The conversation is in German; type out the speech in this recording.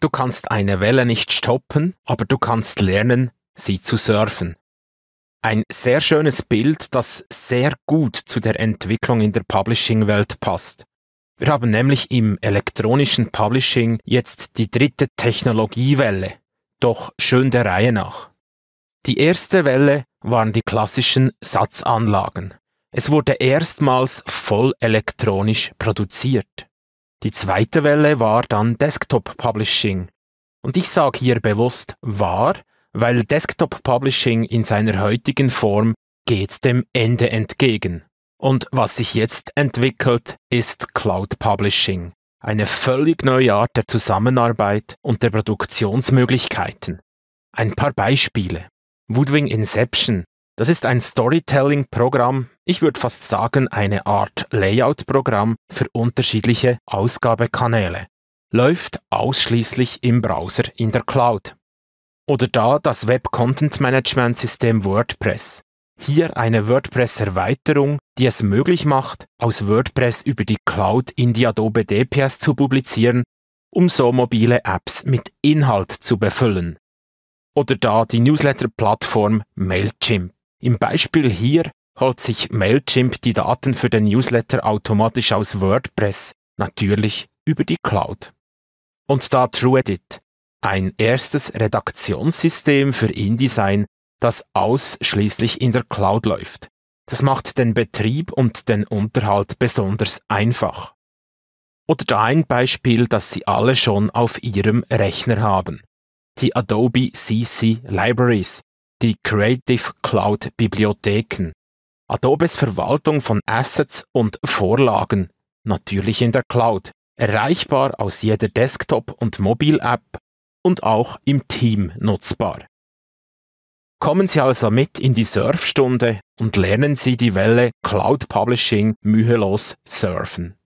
Du kannst eine Welle nicht stoppen, aber du kannst lernen, sie zu surfen. Ein sehr schönes Bild, das sehr gut zu der Entwicklung in der Publishing-Welt passt. Wir haben nämlich im elektronischen Publishing jetzt die dritte Technologiewelle, doch schön der Reihe nach. Die erste Welle waren die klassischen Satzanlagen. Es wurde erstmals voll elektronisch produziert. Die zweite Welle war dann Desktop Publishing. Und ich sage hier bewusst war, weil Desktop Publishing in seiner heutigen Form geht dem Ende entgegen. Und was sich jetzt entwickelt, ist Cloud Publishing. Eine völlig neue Art der Zusammenarbeit und der Produktionsmöglichkeiten. Ein paar Beispiele. Woodwing Inception das ist ein Storytelling-Programm, ich würde fast sagen eine Art Layout-Programm für unterschiedliche Ausgabekanäle. Läuft ausschließlich im Browser in der Cloud. Oder da das Web-Content-Management-System WordPress. Hier eine WordPress-Erweiterung, die es möglich macht, aus WordPress über die Cloud in die Adobe DPS zu publizieren, um so mobile Apps mit Inhalt zu befüllen. Oder da die Newsletter-Plattform Mailchimp. Im Beispiel hier holt sich Mailchimp die Daten für den Newsletter automatisch aus WordPress, natürlich über die Cloud. Und da TrueEdit, ein erstes Redaktionssystem für InDesign, das ausschließlich in der Cloud läuft. Das macht den Betrieb und den Unterhalt besonders einfach. Oder da ein Beispiel, das Sie alle schon auf Ihrem Rechner haben. Die Adobe CC Libraries, die Creative Cloud Bibliotheken, Adobes Verwaltung von Assets und Vorlagen, natürlich in der Cloud, erreichbar aus jeder Desktop- und Mobil-App und auch im Team nutzbar. Kommen Sie also mit in die Surfstunde und lernen Sie die Welle Cloud Publishing mühelos surfen.